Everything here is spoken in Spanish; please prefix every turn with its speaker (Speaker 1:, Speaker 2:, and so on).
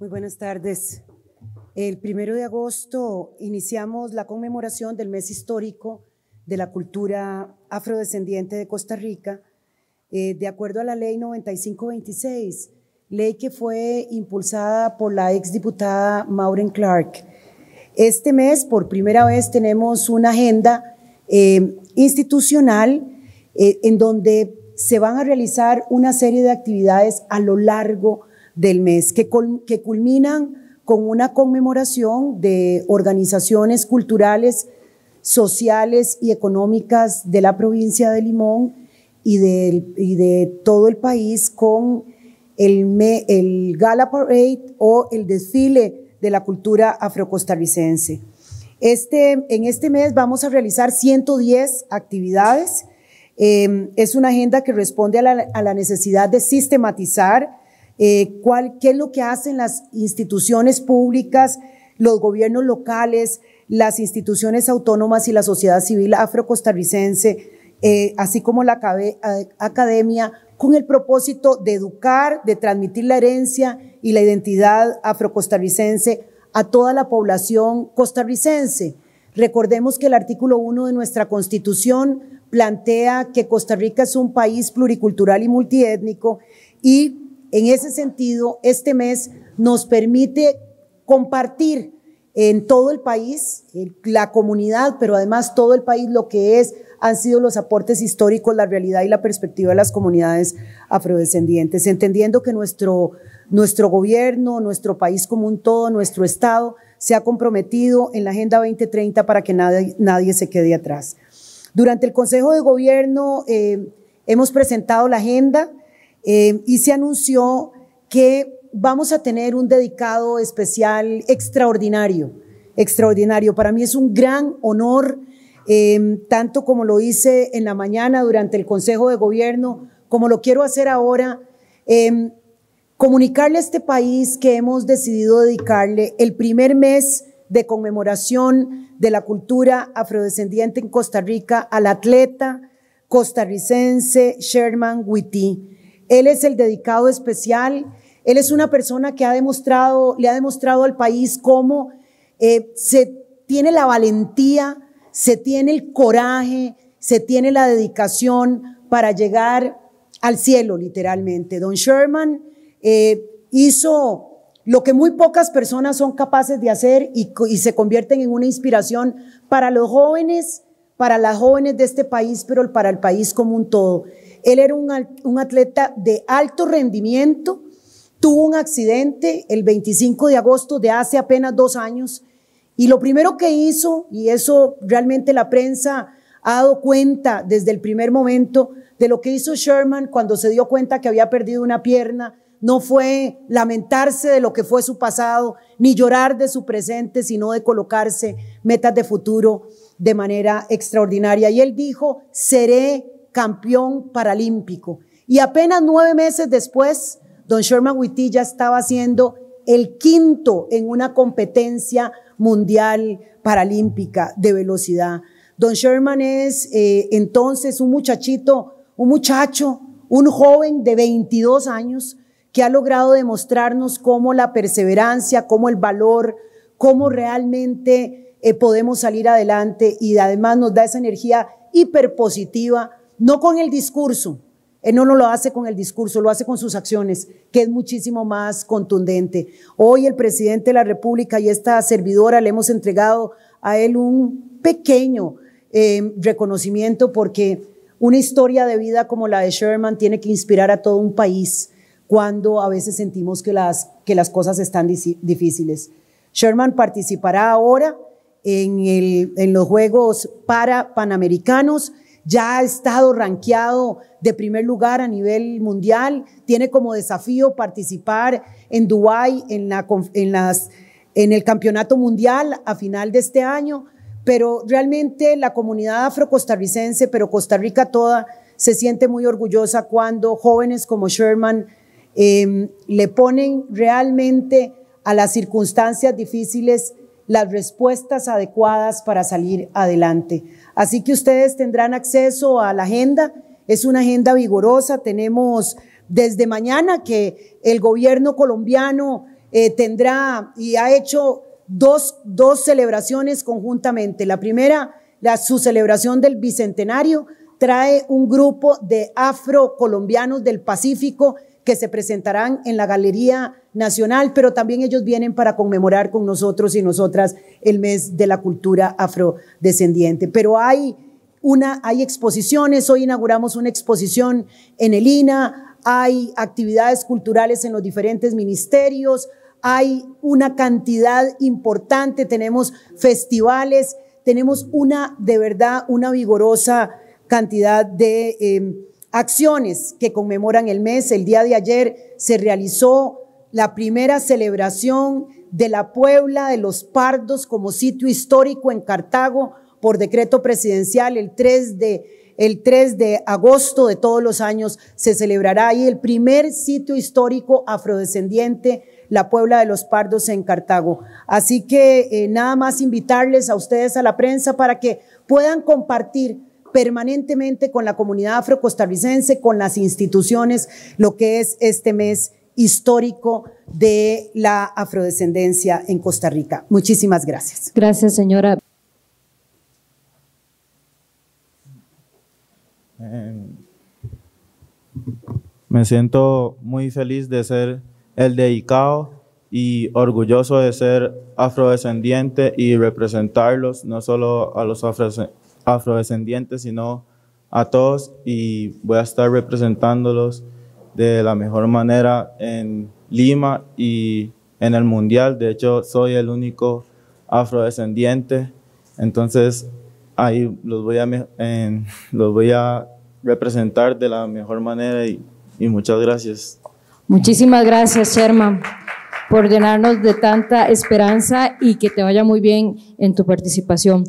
Speaker 1: Muy buenas tardes. El primero de agosto iniciamos la conmemoración del mes histórico de la cultura afrodescendiente de Costa Rica, eh, de acuerdo a la ley 9526, ley que fue impulsada por la exdiputada Maureen Clark. Este mes, por primera vez, tenemos una agenda eh, institucional eh, en donde se van a realizar una serie de actividades a lo largo de del mes, que, culminan con una conmemoración de organizaciones culturales, sociales y económicas de la provincia de Limón y de, todo el país con el, Gala Parade o el desfile de la cultura afrocostarricense. Este, en este mes vamos a realizar 110 actividades. Eh, es una agenda que responde a la, necesidad de sistematizar eh, cuál, qué es lo que hacen las instituciones públicas, los gobiernos locales, las instituciones autónomas y la sociedad civil afrocostarricense, eh, así como la academia, con el propósito de educar, de transmitir la herencia y la identidad afrocostarricense a toda la población costarricense. Recordemos que el artículo 1 de nuestra Constitución plantea que Costa Rica es un país pluricultural y multiétnico y en ese sentido, este mes nos permite compartir en todo el país, la comunidad, pero además todo el país, lo que es, han sido los aportes históricos, la realidad y la perspectiva de las comunidades afrodescendientes, entendiendo que nuestro, nuestro gobierno, nuestro país como un todo, nuestro Estado, se ha comprometido en la Agenda 2030 para que nadie, nadie se quede atrás. Durante el Consejo de Gobierno eh, hemos presentado la agenda, Em, y se anunció que vamos a tener un dedicado especial extraordinario, extraordinario. Para mí es un gran honor, em, tanto como lo hice en la mañana durante el Consejo de Gobierno, como lo quiero hacer ahora, em, comunicarle a este país que hemos decidido dedicarle el primer mes de conmemoración de la cultura afrodescendiente en Costa Rica al atleta costarricense Sherman Witty él es el dedicado especial. Él es una persona que ha demostrado, le ha demostrado al país cómo eh, se tiene la valentía, se tiene el coraje, se tiene la dedicación para llegar al cielo, literalmente. Don Sherman eh, hizo lo que muy pocas personas son capaces de hacer y, y se convierten en una inspiración para los jóvenes, para las jóvenes de este país, pero para el país como un todo. Él era un, atleta de alto rendimiento, tuvo un accidente el 25 de agosto de hace apenas dos años y lo primero que hizo, y eso realmente la prensa ha dado cuenta desde el primer momento de lo que hizo Sherman cuando se dio cuenta que había perdido una pierna, no fue lamentarse de lo que fue su pasado, ni llorar de su presente, sino de colocarse metas de futuro de manera extraordinaria. Y él dijo, seré campeón paralímpico. Y apenas nueve meses después, don Sherman Witty ya estaba siendo el quinto en una competencia mundial paralímpica de velocidad. Don Sherman es eh, entonces un muchachito, un muchacho, un joven de 22 años que ha logrado demostrarnos cómo la perseverancia, cómo el valor, cómo realmente eh, podemos salir adelante y además nos da esa energía hiperpositiva no con el discurso. Él eh, no, lo hace con el discurso, lo hace con sus acciones, que es muchísimo más contundente. Hoy el presidente de la República y esta servidora le hemos entregado a él un pequeño em, reconocimiento porque una historia de vida como la de Sherman tiene que inspirar a todo un país cuando a veces sentimos que las, que las cosas están difíciles. Sherman participará ahora en, en los Juegos para Panamericanos ya ha estado ranqueado de primer lugar a nivel mundial, tiene como desafío participar en Dubái en, en el Campeonato Mundial a final de este año, pero realmente la comunidad afrocostarricense, pero Costa Rica toda, se siente muy orgullosa cuando jóvenes como Sherman em, le ponen realmente a las circunstancias difíciles las respuestas adecuadas para salir adelante. Así que ustedes tendrán acceso a la agenda. Es una agenda vigorosa. Tenemos desde mañana que el gobierno colombiano eh, tendrá y ha hecho dos, celebraciones conjuntamente. La primera, su celebración del Bicentenario, trae un grupo de afrocolombianos del Pacífico que se presentarán en la Galería Nacional, pero también ellos vienen para conmemorar con nosotros y nosotras el mes de la cultura afrodescendiente. Pero hay una, hay exposiciones, hoy inauguramos una exposición en el INA, hay actividades culturales en los diferentes ministerios, hay una cantidad importante, tenemos festivales, tenemos una, de verdad, una vigorosa cantidad de eh, Acciones que conmemoran el mes. El día de ayer se realizó la primera celebración de la Puebla de los Pardos como sitio histórico en Cartago por decreto presidencial el 3 de, el de agosto de todos los años se celebrará ahí el primer sitio histórico afrodescendiente, la Puebla de los Pardos en Cartago. Así que eh, nada más invitarles a ustedes a la prensa para que puedan compartir permanentemente con la comunidad afrocostarricense, con las instituciones, lo que es este mes histórico de la afrodescendencia en Costa Rica. Muchísimas gracias. Gracias, señora. Em, me siento muy feliz de ser el dedicado y orgulloso de ser afrodescendiente y representarlos no solo a los afrodescendientes afrodescendientes, sino a todos y voy a estar representándolos de la mejor manera en Lima y en el Mundial. De hecho, soy el único afrodescendiente, entonces ahí los voy a, los voy a representar de la mejor manera y, y muchas gracias. Muchísimas gracias, Sherman, por llenarnos de tanta esperanza y que te vaya muy bien en tu participación.